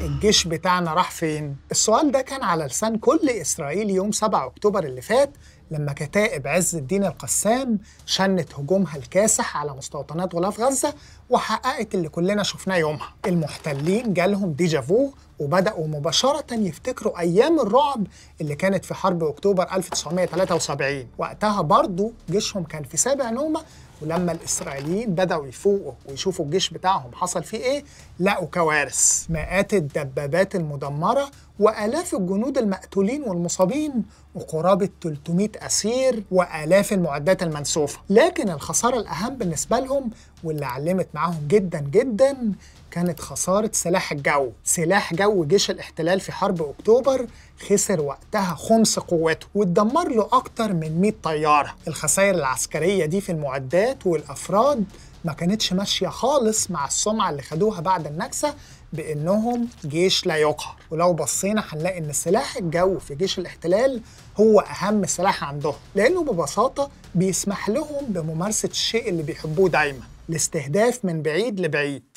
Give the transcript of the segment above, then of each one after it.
الجيش بتاعنا راح فين؟ السؤال ده كان على لسان كل إسرائيلي يوم 7 أكتوبر اللي فات لما كتائب عز الدين القسام شنت هجومها الكاسح على مستوطنات غلاف غزة وحققت اللي كلنا شفناه يومها المحتلين جالهم ديجافو وبدأوا مباشرة يفتكروا أيام الرعب اللي كانت في حرب أكتوبر 1973 وقتها برضه جيشهم كان في سابع نومة ولما الاسرائيليين بداوا يفوقوا ويشوفوا الجيش بتاعهم حصل فيه ايه لقوا كوارث مئات الدبابات المدمره وآلاف الجنود المقتولين والمصابين وقرابة 300 أسير وآلاف المعدات المنسوفة لكن الخسارة الأهم بالنسبة لهم واللي علمت معاهم جدا جدا كانت خسارة سلاح الجو سلاح جو جيش الاحتلال في حرب أكتوبر خسر وقتها خمس قوته واتدمر له أكتر من 100 طيارة الخسائر العسكرية دي في المعدات والأفراد ما كانتش ماشية خالص مع السمعة اللي خدوها بعد النكسة بانهم جيش لا يقهر ولو بصينا هنلاقي ان سلاح الجو في جيش الاحتلال هو اهم سلاح عندهم لانه ببساطه بيسمح لهم بممارسه الشيء اللي بيحبوه دايما الاستهداف من بعيد لبعيد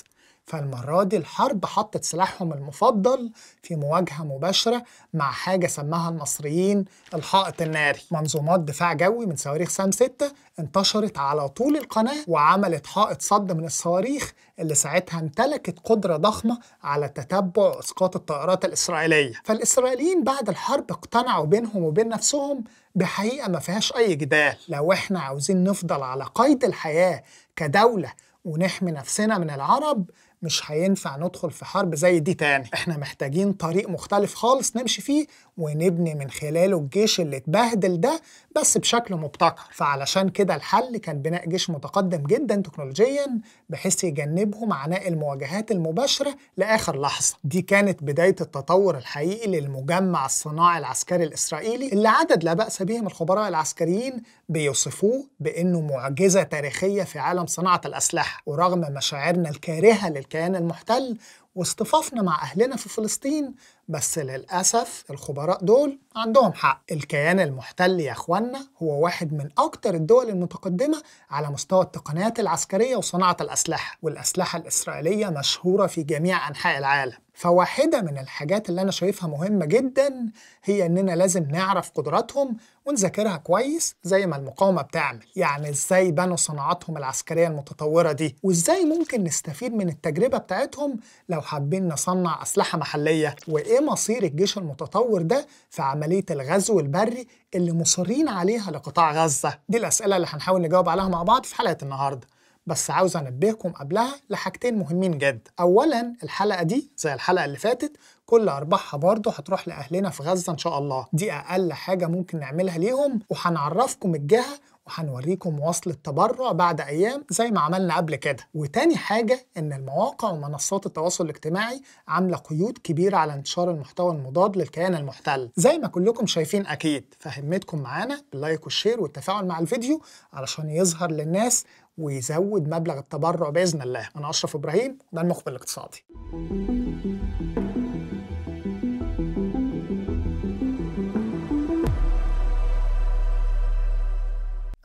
فالمرة دي الحرب حطت سلاحهم المفضل في مواجهة مباشرة مع حاجة سماها المصريين الحائط الناري منظومات دفاع جوي من صواريخ سام 6 انتشرت على طول القناة وعملت حائط صد من الصواريخ اللي ساعتها امتلكت قدرة ضخمة على تتبع اسقاط الطائرات الاسرائيلية فالاسرائيليين بعد الحرب اقتنعوا بينهم وبين نفسهم بحقيقة ما فيهاش أي جدال لو احنا عاوزين نفضل على قيد الحياة كدولة ونحمي نفسنا من العرب مش هينفع ندخل في حرب زي دي تاني احنا محتاجين طريق مختلف خالص نمشي فيه ونبني من خلاله الجيش اللي اتبهدل ده بس بشكل مبتكر فعلشان كده الحل كان بناء جيش متقدم جدا تكنولوجيا بحيث يجنبهم عناء المواجهات المباشرة لآخر لحظة دي كانت بداية التطور الحقيقي للمجمع الصناعي العسكري الإسرائيلي اللي عدد لا بأس به من الخبراء العسكريين بيوصفوه بأنه معجزة تاريخية في عالم صناعة الأسلحة ورغم مشاعرنا الكارهة لل الكيان المحتل واصطفافنا مع أهلنا في فلسطين بس للأسف الخبراء دول عندهم حق الكيان المحتل يا أخوانا هو واحد من أكتر الدول المتقدمة على مستوى التقنيات العسكرية وصناعة الأسلحة والأسلحة الإسرائيلية مشهورة في جميع أنحاء العالم فواحدة من الحاجات اللي أنا شايفها مهمة جدا هي إننا لازم نعرف قدراتهم ونذاكرها كويس زي ما المقاومة بتعمل يعني إزاي بنوا صناعاتهم العسكرية المتطورة دي وإزاي ممكن نستفيد من التجربة بتاعتهم لو وحابين نصنع أسلحة محلية وإيه مصير الجيش المتطور ده في عملية الغزو البري اللي مصرين عليها لقطاع غزة دي الأسئلة اللي هنحاول نجاوب عليها مع بعض في حلقة النهاردة بس عاوز انبهكم قبلها لحاجتين مهمين جدا اولا الحلقه دي زي الحلقه اللي فاتت كل ارباحها برضه هتروح لاهلنا في غزه ان شاء الله دي اقل حاجه ممكن نعملها ليهم وهنعرفكم الجهه وهنوريكم وصل التبرع بعد أيام زي ما عملنا قبل كده وتاني حاجة إن المواقع ومنصات التواصل الاجتماعي عاملة قيود كبيرة على انتشار المحتوى المضاد للكيان المحتل زي ما كلكم شايفين أكيد فهمتكم معانا باللايك والشير والتفاعل مع الفيديو علشان يظهر للناس ويزود مبلغ التبرع بإذن الله أنا أشرف إبراهيم ده المخبر الاقتصادي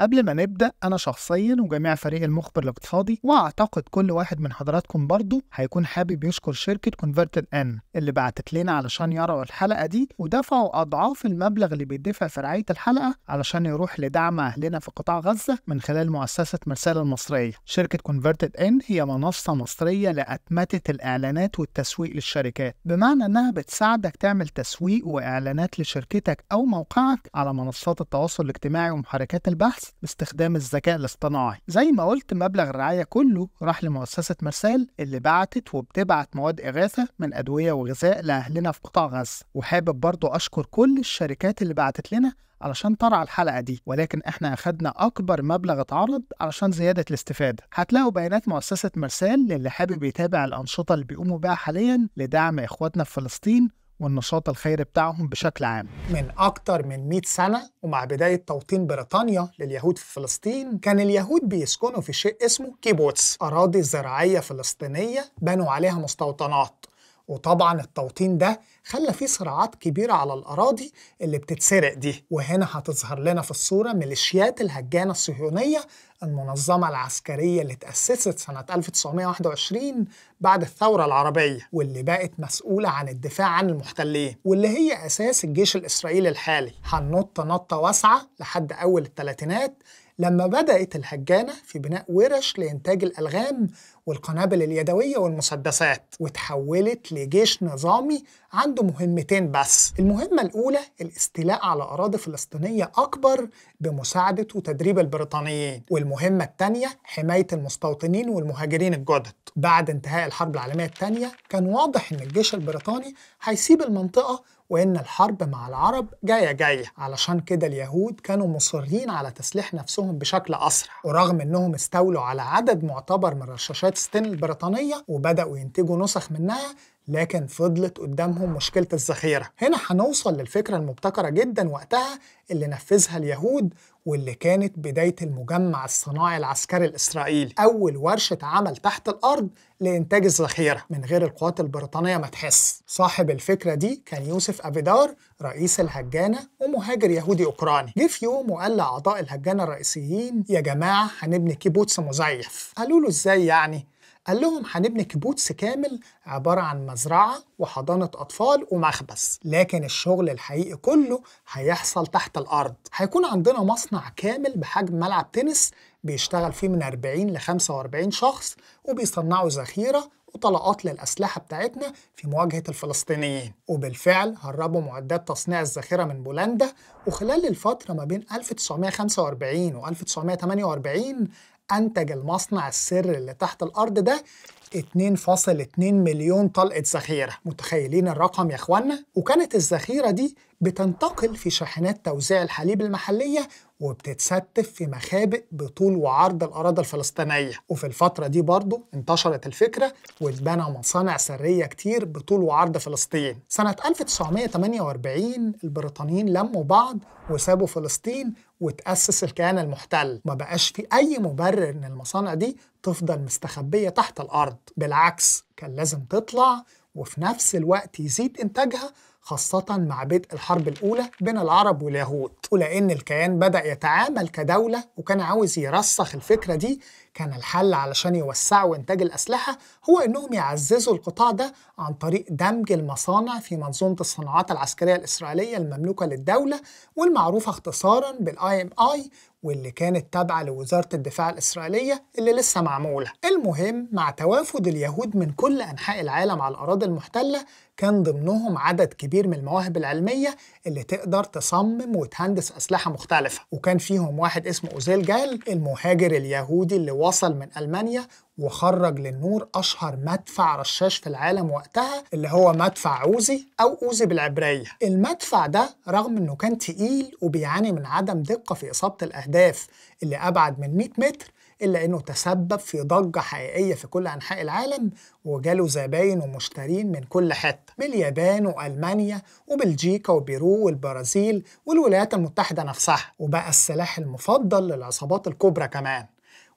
قبل ما نبدأ أنا شخصيا وجميع فريق المخبر الاقتصادي وأعتقد كل واحد من حضراتكم برضه هيكون حابب يشكر شركة كونفرتد إن اللي بعتت لنا علشان يروا الحلقة دي ودفعوا أضعاف المبلغ اللي بيدفع في رعاية الحلقة علشان يروح لدعم أهلنا في قطاع غزة من خلال مؤسسة مرسال المصرية شركة كونفرتد إن هي منصة مصرية لأتمتة الإعلانات والتسويق للشركات بمعنى إنها بتساعدك تعمل تسويق وإعلانات لشركتك أو موقعك على منصات التواصل الاجتماعي ومحركات البحث باستخدام الذكاء الاصطناعي زي ما قلت مبلغ الرعاية كله راح لمؤسسة مرسال اللي بعتت وبتبعت مواد إغاثة من أدوية وغذاء لأهلنا في قطاع غزة وحابب برضو أشكر كل الشركات اللي بعتت لنا علشان ترعى الحلقة دي ولكن احنا اخدنا اكبر مبلغ اتعرض علشان زيادة الاستفادة هتلاقوا بيانات مؤسسة مرسال للي حابب يتابع الانشطة اللي بيقوموا بها حاليا لدعم اخواتنا في فلسطين والنشاط الخيري بتاعهم بشكل عام من أكتر من 100 سنة ومع بداية توطين بريطانيا لليهود في فلسطين كان اليهود بيسكنوا في شيء اسمه كيبوتس أراضي زراعية فلسطينية بنوا عليها مستوطنات وطبعا التوطين ده خلى فيه صراعات كبيرة على الأراضي اللي بتتسرق دي وهنا هتظهر لنا في الصورة ميليشيات الهجانة الصهيونية المنظمة العسكرية اللي تأسست سنة 1921 بعد الثورة العربية واللي بقت مسؤولة عن الدفاع عن المحتلين واللي هي أساس الجيش الإسرائيلي الحالي هننط نطة واسعة لحد أول الثلاثينات لما بدأت الهجانة في بناء ورش لإنتاج الألغام والقنابل اليدوية والمسدسات وتحولت لجيش نظامي عنده مهمتين بس المهمة الأولى الاستيلاء على أراضي فلسطينية أكبر بمساعدة وتدريب البريطانيين والمهمة الثانية حماية المستوطنين والمهاجرين الجدد بعد انتهاء الحرب العالمية الثانية كان واضح إن الجيش البريطاني هيسيب المنطقة وإن الحرب مع العرب جاية جاية علشان كده اليهود كانوا مصرين على تسليح نفسهم بشكل أسرع ورغم إنهم استولوا على عدد معتبر من رشاشات ستين البريطانية وبدأوا ينتجوا نسخ منها لكن فضلت قدامهم مشكلة الذخيرة هنا هنوصل للفكرة المبتكرة جدا وقتها اللي نفذها اليهود واللي كانت بداية المجمع الصناعي العسكري الإسرائيلي أول ورشة عمل تحت الأرض لإنتاج الذخيرة من غير القوات البريطانية ما تحس صاحب الفكرة دي كان يوسف أبيدار رئيس الهجانة ومهاجر يهودي أوكراني جه في يوم وقال لأعضاء الهجانة الرئيسيين يا جماعة هنبني كيبوتس مزيف قالوا له إزاي يعني قال لهم هنبني كيبوتس كامل عبارة عن مزرعة وحضانة أطفال ومخبز لكن الشغل الحقيقي كله هيحصل تحت الأرض هيكون عندنا مصنع كامل بحجم ملعب تنس بيشتغل فيه من 40 ل 45 شخص وبيصنعوا ذخيرة وطلقات للأسلحة بتاعتنا في مواجهة الفلسطينيين وبالفعل هربوا معدات تصنيع الذخيرة من بولندا وخلال الفترة ما بين 1945 و 1948 أنتج المصنع السر اللي تحت الأرض ده 2.2 مليون طلقة ذخيرة متخيلين الرقم يا اخوانا؟ وكانت الذخيرة دي بتنتقل في شاحنات توزيع الحليب المحلية وبتتستف في مخابئ بطول وعرض الأراضي الفلسطينية وفي الفترة دي برضو انتشرت الفكرة واتبنى مصانع سرية كتير بطول وعرض فلسطين سنة 1948 البريطانيين لموا بعض وسابوا فلسطين وتأسس الكيان المحتل ما بقاش في أي مبرر إن المصانع دي تفضل مستخبية تحت الأرض بالعكس كان لازم تطلع وفي نفس الوقت يزيد إنتاجها خاصة مع بدء الحرب الأولى بين العرب واليهود ولأن الكيان بدأ يتعامل كدولة وكان عاوز يرسخ الفكرة دي كان الحل علشان يوسعوا إنتاج الأسلحة هو إنهم يعززوا القطاع ده عن طريق دمج المصانع في منظومة الصناعات العسكرية الإسرائيلية المملوكة للدولة والمعروفة اختصارا بالاي ام اي واللي كانت تابعة لوزارة الدفاع الإسرائيلية اللي لسه معمولة المهم مع توافد اليهود من كل أنحاء العالم على الأراضي المحتلة كان ضمنهم عدد كبير من المواهب العلمية اللي تقدر تصمم وتهندس أسلحة مختلفة وكان فيهم واحد اسمه أوزيل جال المهاجر اليهودي اللي وصل من ألمانيا وخرج للنور أشهر مدفع رشاش في العالم وقتها اللي هو مدفع أوزي أو أوزي بالعبرية المدفع ده رغم أنه كان تقيل وبيعاني من عدم دقة في إصابة الأهداف اللي أبعد من 100 متر إلا أنه تسبب في ضجة حقيقية في كل أنحاء العالم وجاله زباين ومشترين من كل حتة من اليابان وألمانيا وبلجيكا وبيرو والبرازيل والولايات المتحدة نفسها وبقى السلاح المفضل للعصابات الكبرى كمان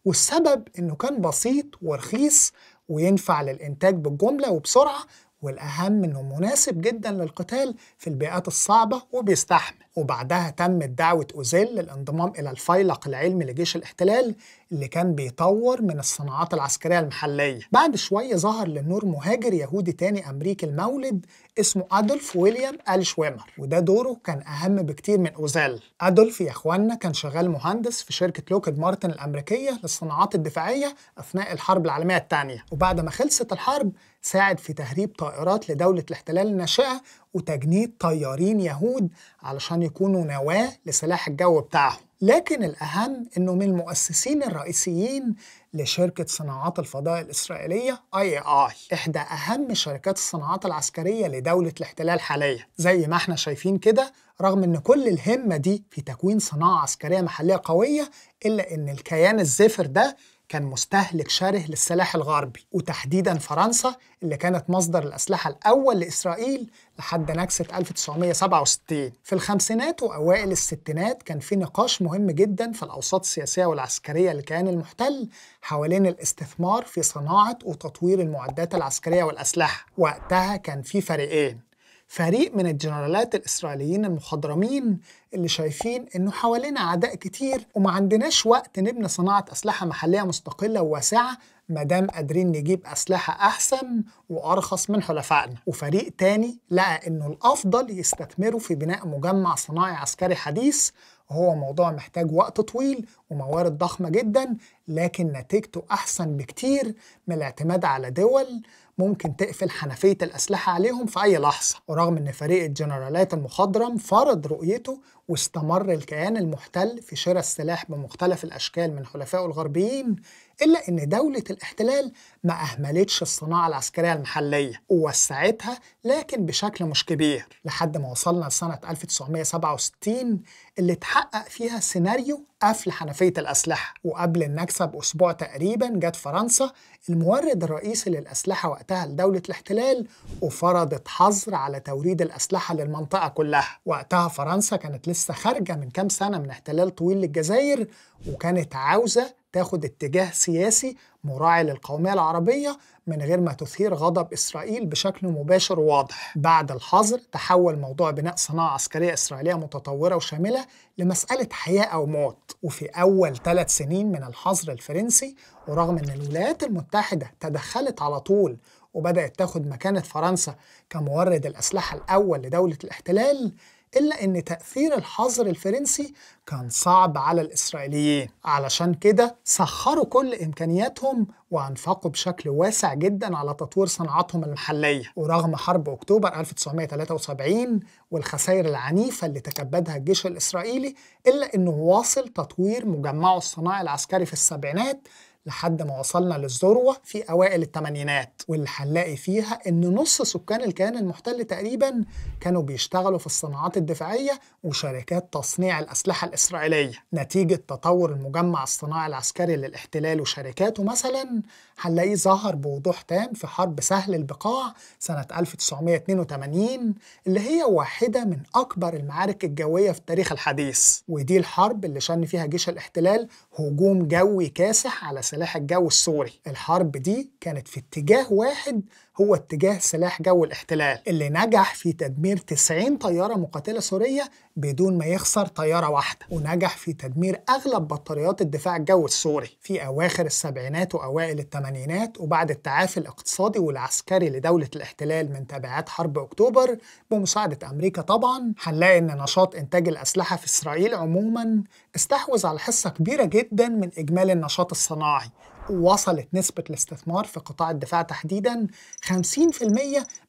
والسبب انه كان بسيط ورخيص وينفع للانتاج بالجمله وبسرعه والأهم إنه مناسب جدا للقتال في البيئات الصعبة وبيستحمل وبعدها تمت دعوة أوزيل للانضمام إلى الفيلق العلمي لجيش الاحتلال اللي كان بيطور من الصناعات العسكرية المحلية بعد شوية ظهر للنور مهاجر يهودي تاني أمريكي المولد اسمه أدولف ويليام آل شويمر وده دوره كان أهم بكتير من أوزيل أدولف يا إخوانا كان شغال مهندس في شركة لوكيد مارتن الأمريكية للصناعات الدفاعية أثناء الحرب العالمية الثانية وبعد ما خلصت الحرب ساعد في تهريب طائرات لدولة الاحتلال الناشئة وتجنيد طيارين يهود علشان يكونوا نواة لسلاح الجو بتاعهم لكن الأهم أنه من المؤسسين الرئيسيين لشركة صناعات الفضاء الإسرائيلية اي اي إحدى أهم شركات الصناعات العسكرية لدولة الاحتلال حاليا زي ما احنا شايفين كده رغم أن كل الهمة دي في تكوين صناعة عسكرية محلية قوية إلا أن الكيان الزفر ده كان مستهلك شره للسلاح الغربي وتحديدا فرنسا اللي كانت مصدر الأسلحة الأول لإسرائيل لحد نكسة 1967 في الخمسينات وأوائل الستينات كان في نقاش مهم جدا في الأوساط السياسية والعسكرية للكيان المحتل حوالين الاستثمار في صناعة وتطوير المعدات العسكرية والأسلحة وقتها كان في فريقين فريق من الجنرالات الإسرائيليين المخضرمين اللي شايفين إنه حوالينا أعداء كتير وما عندناش وقت نبني صناعة أسلحة محلية مستقلة وواسعة ما دام قادرين نجيب أسلحة أحسن وأرخص من حلفائنا وفريق تاني لقى إنه الأفضل يستثمروا في بناء مجمع صناعي عسكري حديث وهو موضوع محتاج وقت طويل وموارد ضخمة جدا لكن نتيجته أحسن بكتير من الاعتماد على دول ممكن تقفل حنفية الأسلحة عليهم في أي لحظة ورغم أن فريق الجنرالات المخضرم فرض رؤيته واستمر الكيان المحتل في شراء السلاح بمختلف الأشكال من حلفائه الغربيين إلا أن دولة الاحتلال ما أهملتش الصناعة العسكرية المحلية ووسعتها لكن بشكل مش كبير لحد ما وصلنا لسنة 1967 اللي اتحقق فيها سيناريو قفل حنفية الأسلحة وقبل النكسة بأسبوع تقريبا جت فرنسا المورد الرئيسي للأسلحة وقتها لدولة الاحتلال وفرضت حظر على توريد الأسلحة للمنطقة كلها وقتها فرنسا كانت لسه خارجة من كام سنة من احتلال طويل للجزائر وكانت عاوزة تاخد اتجاه سياسي مراعي للقومية العربية من غير ما تثير غضب إسرائيل بشكل مباشر وواضح بعد الحظر تحول موضوع بناء صناعة عسكرية إسرائيلية متطورة وشاملة لمسألة حياة أو موت وفي أول ثلاث سنين من الحظر الفرنسي ورغم أن الولايات المتحدة تدخلت على طول وبدأت تاخد مكانة فرنسا كمورد الأسلحة الأول لدولة الاحتلال إلا إن تأثير الحظر الفرنسي كان صعب على الإسرائيليين علشان كده سخروا كل إمكانياتهم وأنفقوا بشكل واسع جدا على تطوير صناعاتهم المحلية ورغم حرب أكتوبر 1973 والخسائر العنيفة اللي تكبدها الجيش الإسرائيلي إلا إنه واصل تطوير مجمعه الصناعي العسكري في السبعينات لحد ما وصلنا للذروة في أوائل الثمانينات واللي هنلاقي فيها إن نص سكان الكيان المحتل تقريبا كانوا بيشتغلوا في الصناعات الدفاعية وشركات تصنيع الأسلحة الإسرائيلية نتيجة تطور المجمع الصناعي العسكري للاحتلال وشركاته مثلا هنلاقيه ظهر بوضوح تام في حرب سهل البقاع سنة 1982 اللي هي واحدة من أكبر المعارك الجوية في التاريخ الحديث ودي الحرب اللي شن فيها جيش الاحتلال هجوم جوي كاسح على سلاح الجو السوري الحرب دي كانت في اتجاه واحد هو اتجاه سلاح جو الاحتلال اللي نجح في تدمير 90 طيارة مقاتلة سورية بدون ما يخسر طيارة واحدة ونجح في تدمير أغلب بطاريات الدفاع الجوي السوري في أواخر السبعينات وأوائل الثمانينات وبعد التعافي الاقتصادي والعسكري لدولة الاحتلال من تبعات حرب أكتوبر بمساعدة أمريكا طبعا هنلاقي إن نشاط إنتاج الأسلحة في إسرائيل عموما استحوذ على حصة كبيرة جدا من إجمالي النشاط الصناعي وصلت نسبة الاستثمار في قطاع الدفاع تحديدا 50%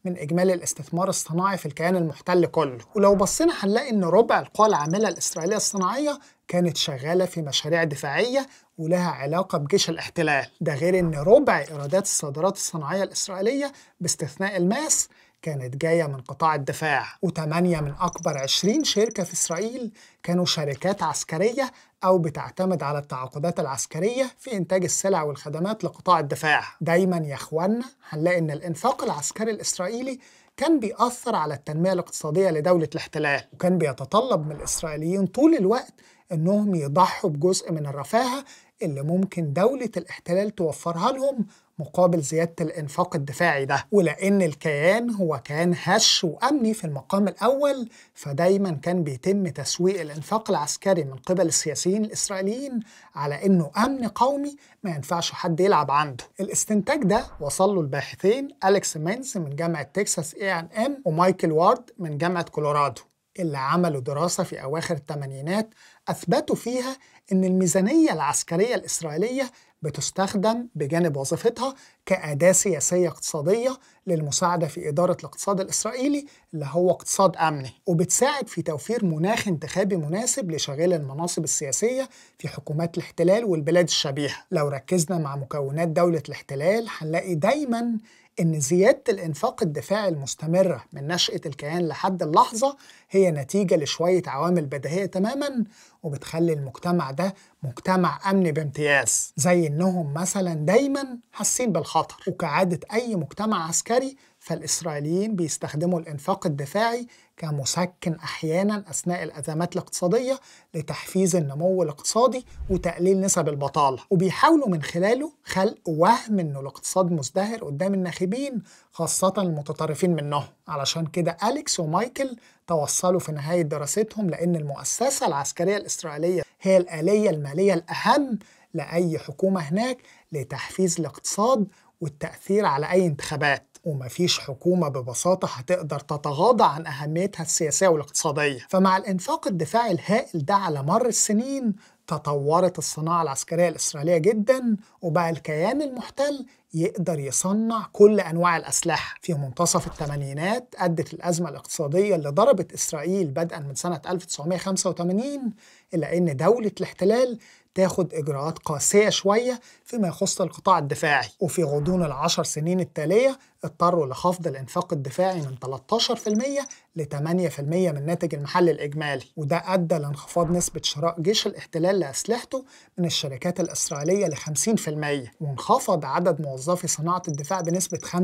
من إجمالي الاستثمار الصناعي في الكيان المحتل كله ولو بصينا هنلاقي إن ربع القوى العاملة الإسرائيلية الصناعية كانت شغالة في مشاريع دفاعية ولها علاقة بجيش الاحتلال ده غير إن ربع إيرادات الصادرات الصناعية الإسرائيلية باستثناء الماس كانت جاية من قطاع الدفاع و8 من أكبر 20 شركة في إسرائيل كانوا شركات عسكرية أو بتعتمد على التعاقدات العسكرية في إنتاج السلع والخدمات لقطاع الدفاع دايما يا إخوانا هنلاقي إن الإنفاق العسكري الإسرائيلي كان بيأثر على التنمية الاقتصادية لدولة الاحتلال وكان بيتطلب من الإسرائيليين طول الوقت إنهم يضحوا بجزء من الرفاهة اللي ممكن دولة الاحتلال توفرها لهم مقابل زيادة الإنفاق الدفاعي ده ولأن الكيان هو كيان هش وأمني في المقام الأول فدايما كان بيتم تسويق الإنفاق العسكري من قبل السياسيين الإسرائيليين على إنه أمن قومي ما ينفعش حد يلعب عنده الاستنتاج ده وصل له الباحثين أليكس مينز من جامعة تكساس اي ان ام ومايكل وارد من جامعة كولورادو اللي عملوا دراسة في أواخر الثمانينات أثبتوا فيها أن الميزانية العسكرية الإسرائيلية بتستخدم بجانب وظيفتها كأداة سياسية اقتصادية للمساعدة في إدارة الاقتصاد الإسرائيلي اللي هو اقتصاد أمني وبتساعد في توفير مناخ انتخابي مناسب لشغال المناصب السياسية في حكومات الاحتلال والبلاد الشبيهة لو ركزنا مع مكونات دولة الاحتلال هنلاقي دايما ان زياده الانفاق الدفاعي المستمره من نشاه الكيان لحد اللحظه هي نتيجه لشويه عوامل بديهيه تماما وبتخلي المجتمع ده مجتمع أمني بامتياز زي انهم مثلا دايما حاسين بالخطر وكعاده اي مجتمع عسكري فالإسرائيليين بيستخدموا الإنفاق الدفاعي كمسكن أحيانا أثناء الأزمات الاقتصادية لتحفيز النمو الاقتصادي وتقليل نسب البطالة وبيحاولوا من خلاله خلق وهم إنه الاقتصاد مزدهر قدام الناخبين خاصة المتطرفين منهم علشان كده أليكس ومايكل توصلوا في نهاية دراستهم لأن المؤسسة العسكرية الإسرائيلية هي الآلية المالية الأهم لأي حكومة هناك لتحفيز الاقتصاد والتأثير على أي انتخابات ومفيش حكومة ببساطة هتقدر تتغاضى عن أهميتها السياسية والاقتصادية فمع الإنفاق الدفاعي الهائل ده على مر السنين تطورت الصناعة العسكرية الإسرائيلية جدا وبقى الكيان المحتل يقدر يصنع كل أنواع الأسلحة في منتصف الثمانينات أدت الأزمة الاقتصادية اللي ضربت إسرائيل بدءا من سنة 1985 إلى أن دولة الاحتلال تاخد إجراءات قاسية شوية فيما يخص القطاع الدفاعي وفي غضون العشر سنين التالية اضطروا لخفض الإنفاق الدفاعي من 13% ل 8% من ناتج المحلي الإجمالي وده أدى لانخفاض نسبة شراء جيش الاحتلال لأسلحته من الشركات الإسرائيلية ل 50% وانخفض عدد موظفي صناعة الدفاع بنسبة 35%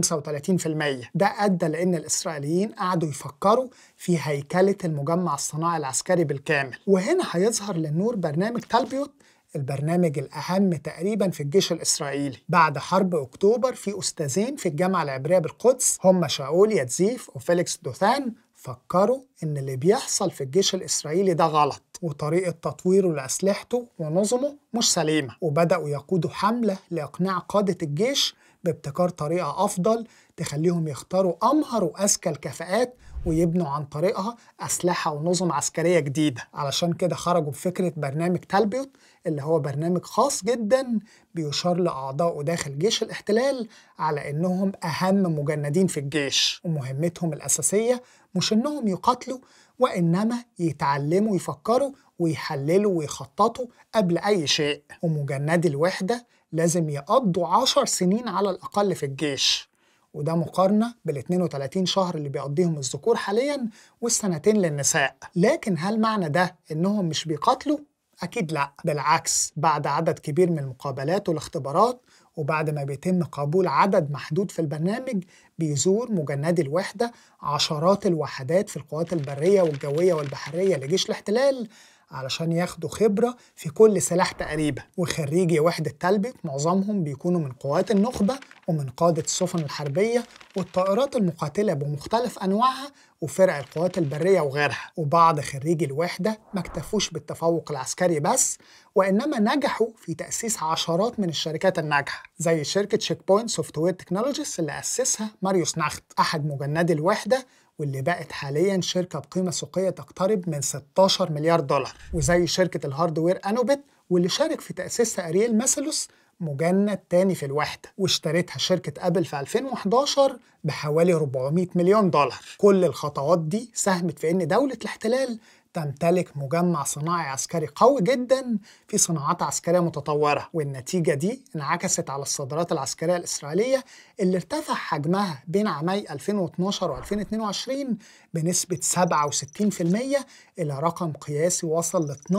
ده أدى لأن الإسرائيليين قعدوا يفكروا في هيكلة المجمع الصناعي العسكري بالكامل وهنا هيظهر للنور برنامج تالبيوت البرنامج الأهم تقريبا في الجيش الإسرائيلي بعد حرب أكتوبر في أستاذين في الجامعة العبرية بالقدس هم شاول يتزيف وفيليكس دوثان فكروا إن اللي بيحصل في الجيش الإسرائيلي ده غلط وطريقة تطويره لأسلحته ونظمه مش سليمة وبدأوا يقودوا حملة لإقناع قادة الجيش بابتكار طريقة أفضل تخليهم يختاروا أمهر وأذكى الكفاءات ويبنوا عن طريقها أسلحة ونظم عسكرية جديدة علشان كده خرجوا بفكرة برنامج تالبيوت اللي هو برنامج خاص جدا بيشار لأعضائه داخل جيش الاحتلال على إنهم أهم مجندين في الجيش ومهمتهم الأساسية مش إنهم يقاتلوا وإنما يتعلموا يفكروا ويحللوا ويخططوا قبل أي شيء ومجندي الوحدة لازم يقضوا عشر سنين على الأقل في الجيش وده مقارنة بال 32 شهر اللي بيقضيهم الذكور حاليا والسنتين للنساء لكن هل معنى ده إنهم مش بيقاتلوا؟ أكيد لأ بالعكس بعد عدد كبير من المقابلات والاختبارات وبعد ما بيتم قبول عدد محدود في البرنامج بيزور مجندي الوحدة عشرات الوحدات في القوات البرية والجوية والبحرية لجيش الاحتلال علشان ياخدوا خبرة في كل سلاح تقريبا وخريجي وحدة تلبك معظمهم بيكونوا من قوات النخبة ومن قادة السفن الحربية والطائرات المقاتلة بمختلف أنواعها وفرق القوات البرية وغيرها وبعض خريجي الوحدة ما اكتفوش بالتفوق العسكري بس وإنما نجحوا في تأسيس عشرات من الشركات الناجحة زي شركة شيك بوينت سوفت وير تكنولوجيز اللي أسسها ماريوس نخت أحد مجندي الوحدة واللي بقت حاليا شركة بقيمة سوقية تقترب من 16 مليار دولار وزي شركة الهاردوير أنوبت واللي شارك في تأسيسها أريل ماسلوس مجند تاني في الوحدة واشترتها شركة أبل في 2011 بحوالي 400 مليون دولار كل الخطوات دي ساهمت في أن دولة الاحتلال تمتلك مجمع صناعي عسكري قوي جدا في صناعات عسكرية متطورة والنتيجة دي انعكست على الصادرات العسكرية الإسرائيلية اللي ارتفع حجمها بين عامي 2012 و 2022 بنسبة 67% إلى رقم قياسي وصل ل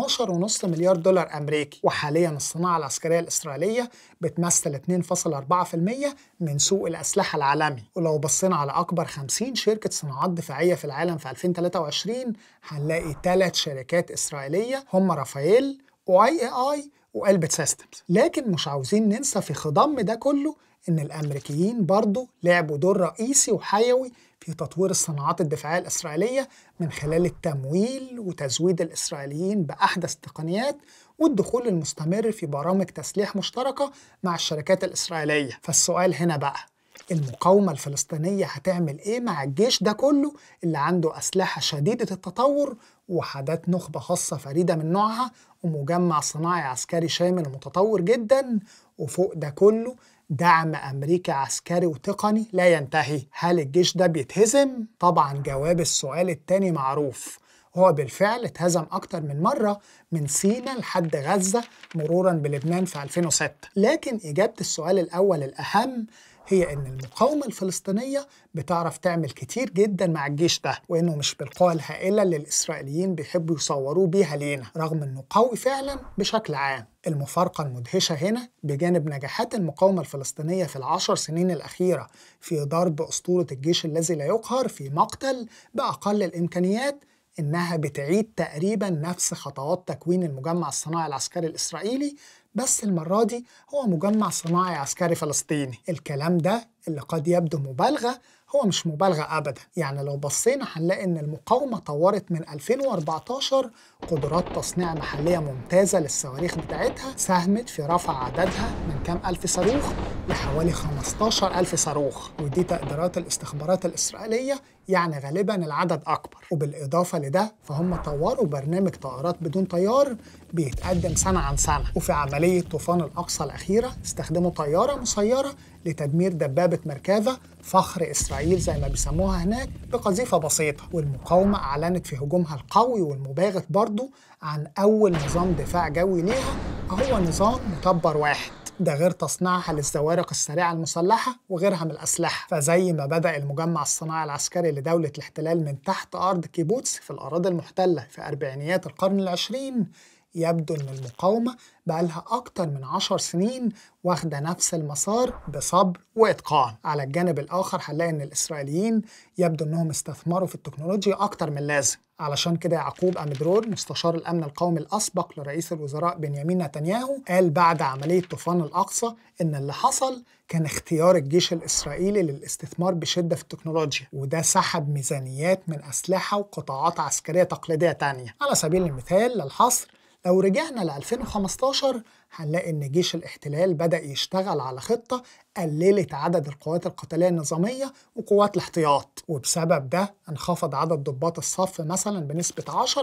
12.5 مليار دولار أمريكي وحاليا الصناعة العسكرية الإسرائيلية بتمثل 2.4% من سوق الأسلحة العالمي ولو بصينا على أكبر 50 شركة صناعات دفاعية في العالم في 2023 هنلاقي ثلاث شركات إسرائيلية هم رافائيل واي اي اي وقلبت سيستمز لكن مش عاوزين ننسى في خضم ده كله ان الامريكيين برضه لعبوا دور رئيسي وحيوي في تطوير الصناعات الدفاعيه الاسرائيليه من خلال التمويل وتزويد الاسرائيليين باحدث التقنيات والدخول المستمر في برامج تسليح مشتركه مع الشركات الاسرائيليه فالسؤال هنا بقى المقاومة الفلسطينية هتعمل إيه مع الجيش ده كله اللي عنده أسلحة شديدة التطور وحدات نخبة خاصة فريدة من نوعها ومجمع صناعي عسكري شامل متطور جدا وفوق ده كله دعم أمريكي عسكري وتقني لا ينتهي هل الجيش ده بيتهزم؟ طبعا جواب السؤال التاني معروف هو بالفعل اتهزم أكتر من مرة من سينا لحد غزة مرورا بلبنان في 2006 لكن إجابة السؤال الأول الأهم هي ان المقاومه الفلسطينيه بتعرف تعمل كتير جدا مع الجيش ده وانه مش بالقوه الهائله اللي الاسرائيليين بيحبوا يصوروه بيها لينا رغم انه قوي فعلا بشكل عام المفارقة المدهشة هنا بجانب نجاحات المقاومة الفلسطينية في العشر سنين الأخيرة في ضرب أسطورة الجيش الذي لا يقهر في مقتل بأقل الإمكانيات إنها بتعيد تقريبا نفس خطوات تكوين المجمع الصناعي العسكري الإسرائيلي بس المرة دي هو مجمع صناعي عسكري فلسطيني الكلام ده اللي قد يبدو مبالغة هو مش مبالغة أبدا يعني لو بصينا هنلاقي إن المقاومة طورت من 2014 قدرات تصنيع محلية ممتازة للصواريخ بتاعتها ساهمت في رفع عددها من كام ألف صاروخ لحوالي 15 ألف صاروخ ودي تقديرات الاستخبارات الإسرائيلية يعني غالبا العدد أكبر وبالإضافة لده فهم طوروا برنامج طائرات بدون طيار بيتقدم سنة عن سنة وفي عملية طوفان الأقصى الأخيرة استخدموا طيارة مسيرة لتدمير دبابة مركبة فخر إسرائيل زي ما بيسموها هناك بقذيفة بسيطة والمقاومة أعلنت في هجومها القوي والمباغت برضو عن أول نظام دفاع جوي ليها هو نظام مطبر واحد ده غير تصنيعها للزوارق السريعة المسلحة وغيرها من الأسلحة فزي ما بدأ المجمع الصناعي العسكري لدولة الاحتلال من تحت أرض كيبوتس في الأراضي المحتلة في أربعينيات القرن العشرين يبدو أن المقاومة بقالها أكتر من عشر سنين واخدة نفس المسار بصبر وإتقان على الجانب الآخر هنلاقي أن الإسرائيليين يبدو أنهم استثمروا في التكنولوجيا أكتر من لازم علشان كده يعقوب أمدرور مستشار الأمن القومي الأسبق لرئيس الوزراء بنيامين نتنياهو قال بعد عملية طوفان الأقصى إن اللي حصل كان اختيار الجيش الإسرائيلي للاستثمار بشدة في التكنولوجيا وده سحب ميزانيات من أسلحة وقطاعات عسكرية تقليدية تانية على سبيل المثال للحصر لو رجعنا ل 2015 هنلاقي إن جيش الاحتلال بدأ يشتغل على خطة قللت عدد القوات القتالية النظامية وقوات الاحتياط وبسبب ده انخفض عدد ضباط الصف مثلا بنسبة 10%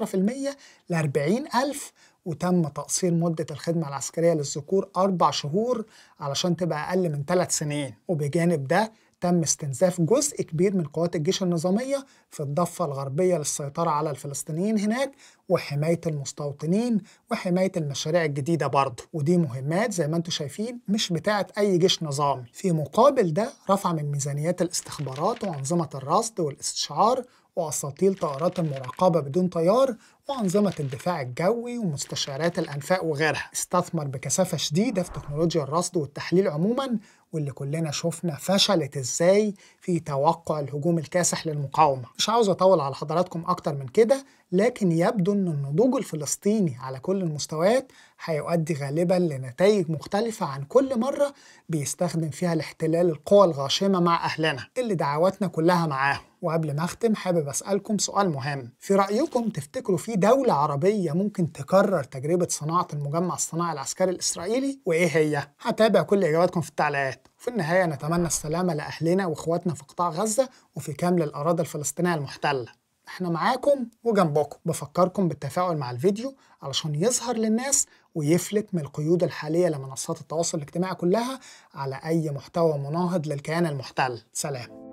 ل 40000 وتم تقصير مدة الخدمة العسكرية للذكور أربع شهور علشان تبقى أقل من ثلاث سنين وبجانب ده تم استنزاف جزء كبير من قوات الجيش النظامية في الضفة الغربية للسيطرة على الفلسطينيين هناك وحماية المستوطنين وحماية المشاريع الجديدة برضه ودي مهمات زي ما انتم شايفين مش بتاعة أي جيش نظامي في مقابل ده رفع من ميزانيات الاستخبارات وأنظمة الرصد والاستشعار وأساطيل طائرات المراقبة بدون طيار وأنظمة الدفاع الجوي ومستشعرات الأنفاق وغيرها استثمر بكثافة شديدة في تكنولوجيا الرصد والتحليل عموما واللي كلنا شفنا فشلت ازاي في توقع الهجوم الكاسح للمقاومة مش عاوز أطول على حضراتكم أكتر من كده لكن يبدو أن النضوج الفلسطيني على كل المستويات هيؤدي غالبا لنتائج مختلفة عن كل مرة بيستخدم فيها الاحتلال القوى الغاشمة مع أهلنا اللي دعواتنا كلها معاهم وقبل ما اختم حابب اسالكم سؤال مهم في رايكم تفتكروا في دوله عربيه ممكن تكرر تجربه صناعه المجمع الصناعي العسكري الاسرائيلي وايه هي هتابع كل اجاباتكم في التعليقات وفي النهايه نتمنى السلامه لاهلنا واخواتنا في قطاع غزه وفي كامل الاراضي الفلسطينيه المحتله احنا معاكم وجنبكم بفكركم بالتفاعل مع الفيديو علشان يظهر للناس ويفلت من القيود الحالية لمنصات التواصل الاجتماعي كلها على أي محتوى مناهض للكيان المحتل سلام